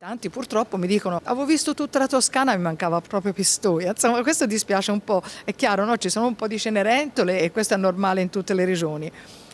Tanti purtroppo mi dicono, avevo visto tutta la Toscana mi mancava proprio Pistoia, insomma questo dispiace un po', è chiaro, no? ci sono un po' di cenerentole e questo è normale in tutte le regioni,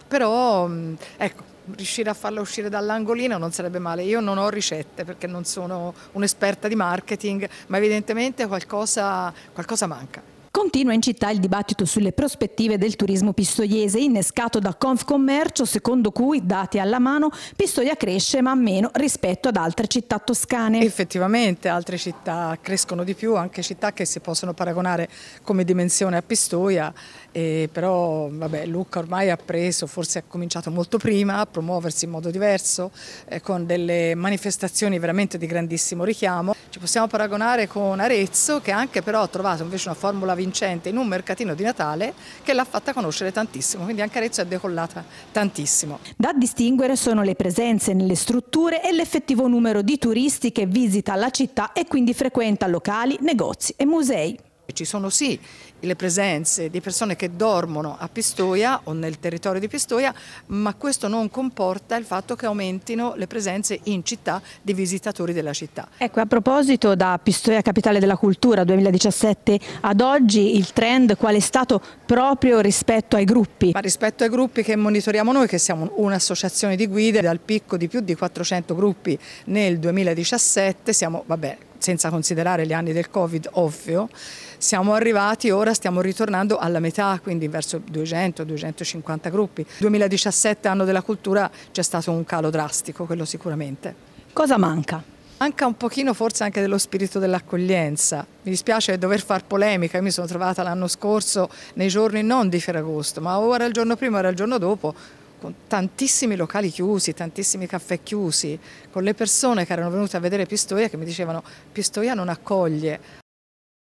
però ecco, riuscire a farla uscire dall'angolino non sarebbe male, io non ho ricette perché non sono un'esperta di marketing, ma evidentemente qualcosa, qualcosa manca. Continua in città il dibattito sulle prospettive del turismo pistoiese, innescato da Confcommercio, secondo cui, dati alla mano, Pistoia cresce ma meno rispetto ad altre città toscane. Effettivamente altre città crescono di più, anche città che si possono paragonare come dimensione a Pistoia, eh, però vabbè, Lucca ormai ha preso, forse ha cominciato molto prima a promuoversi in modo diverso, eh, con delle manifestazioni veramente di grandissimo richiamo. Ci possiamo paragonare con Arezzo che anche però ha trovato invece una formula vincente in un mercatino di Natale che l'ha fatta conoscere tantissimo, quindi anche Arezzo è decollata tantissimo. Da distinguere sono le presenze nelle strutture e l'effettivo numero di turisti che visita la città e quindi frequenta locali, negozi e musei. Ci sono sì le presenze di persone che dormono a Pistoia o nel territorio di Pistoia, ma questo non comporta il fatto che aumentino le presenze in città di visitatori della città. Ecco, a proposito da Pistoia Capitale della Cultura 2017 ad oggi il trend qual è stato proprio rispetto ai gruppi? Ma rispetto ai gruppi che monitoriamo noi, che siamo un'associazione di guide, dal picco di più di 400 gruppi nel 2017, siamo, vabbè, senza considerare gli anni del Covid, ovvio, siamo arrivati, ora stiamo ritornando alla metà, quindi verso 200-250 gruppi. 2017, anno della cultura, c'è stato un calo drastico, quello sicuramente. Cosa manca? Manca un pochino forse anche dello spirito dell'accoglienza. Mi dispiace dover far polemica, io mi sono trovata l'anno scorso nei giorni non di Ferragosto, ma ora il giorno prima, ora il giorno dopo, con tantissimi locali chiusi, tantissimi caffè chiusi, con le persone che erano venute a vedere Pistoia che mi dicevano Pistoia non accoglie,